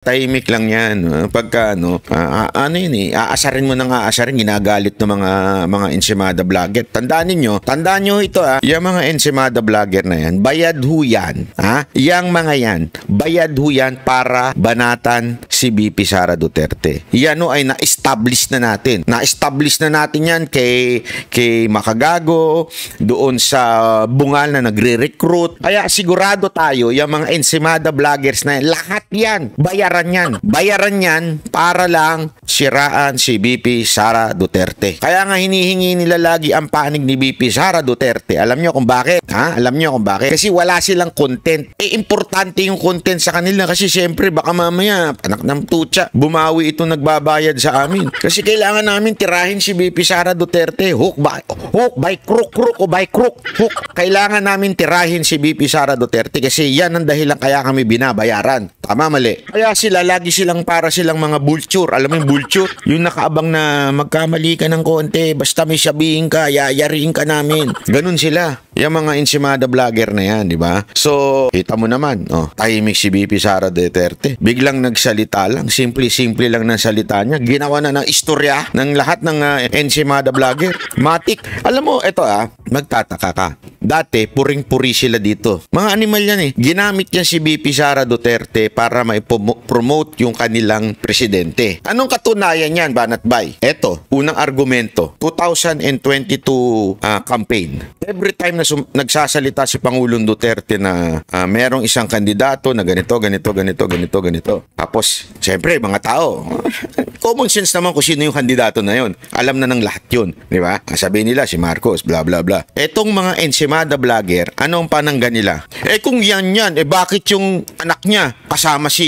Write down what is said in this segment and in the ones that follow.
Tahimik lang yan. Pagka ano, uh, ano yun eh, aasarin mo nang aasarin, ginagalit ng mga mga ensimada vlogger. Tandaan niyo, tandaan niyo ito ah, yung mga ensimada vlogger na yan, bayad ho yan. Ha? Ah, Yang mga yan, bayad ho yan para banatan si BP Sara Duterte. Yan no ay na-establish na natin. Na-establish na natin yan kay, kay Makagago, doon sa bungal na nagre-recruit. Kaya sigurado tayo, yung mga ensimada vloggers na yan, lahat yan, bayaran yan. Bayaran yan para lang siraan si BP Sara Duterte. Kaya nga hinihingi nila lagi ang panig ni BP Sara Duterte. Alam nyo kung bakit? Ha? Alam nyo kung bakit? Kasi wala silang content. Eh, importante yung content sa kanila kasi syempre baka mamaya, anak ng tutsa, bumawi ito nagbabayad sa amin. Kasi kailangan namin tirahin si BP Sara Duterte. Hook by, hook by crook, crook o by crook. Hook. Kailangan namin tirahin si BP Sara Duterte kasi yan ang dahilan kaya kami binabayaran. Tama mali. Kaya sila lagi silang para silang mga vulture. Alam mo yung vulture? shoot. Yung nakaabang na magkamali ka ng konti, basta may sabihin ka, yayariin ka namin. Ganun sila. Yung mga insimada vlogger na yan, di ba? So, kita mo naman, oh, tahimik si BP Sara Duterte. Biglang nagsalita lang, simple-simple lang ng salita niya. Ginawa na ng istorya ng lahat ng uh, ensimada vlogger. Matik. Alam mo, ito ah, magtataka ka. Dati, puring-puri sila dito. Mga animal yan eh. Ginamit yan si BP Sara Duterte para promote yung kanilang presidente. Anong katunayan yan, Banatbay? Bay? Eto, unang argumento. 2022 uh, ah, campaign. Every time na nagsasalita si Pangulong Duterte na uh, merong isang kandidato na ganito, ganito, ganito, ganito, ganito. Tapos, siyempre, mga tao, common sense naman kung sino yung kandidato na yon. Alam na ng lahat yun. Di ba? Sabihin nila si Marcos, bla bla bla. Etong mga NCM Armada Vlogger, anong pananggan nila? Eh kung yan yan, eh bakit yung anak niya kasama si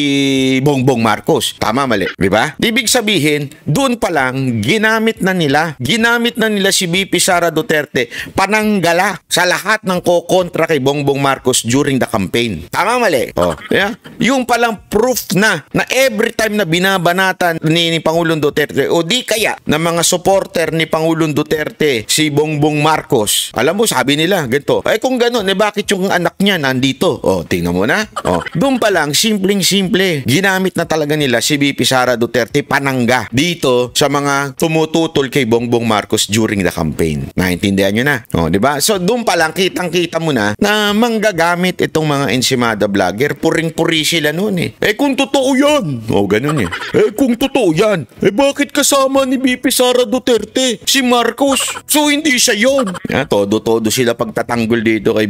Bongbong Marcos? Tama mali, di ba? Ibig sabihin, doon pa lang ginamit na nila, ginamit na nila si BP Sara Duterte pananggala sa lahat ng kokontra kay Bongbong Marcos during the campaign. Tama mali? Oh, yeah? Yung pa lang proof na na every time na binabanatan ni, ni Pangulong Duterte o di kaya ng mga supporter ni Pangulong Duterte si Bongbong Marcos. Alam mo, sabi nila, ganito. Eh kung ganun, eh bakit yung anak niya nandito? O, oh, tingnan mo na. O, oh, doon pa lang, simpleng-simple. Ginamit na talaga nila si VP Sara Duterte panangga dito sa mga tumututol kay Bongbong Marcos during the campaign. Naintindihan nyo na. O, oh, di ba? So, doon pa lang, kitang-kita mo na na manggagamit itong mga ensimada vlogger. Puring-puri sila noon eh. Eh kung totoo yan. O, ganun eh. Eh kung totoo yan. Eh bakit kasama ni VP Sara Duterte si Marcos? So, hindi siya yon. Ah, todo-todo sila pagtatanggap tatanggol dito kay,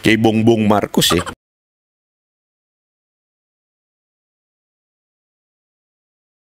kay Bongbong Marcos eh.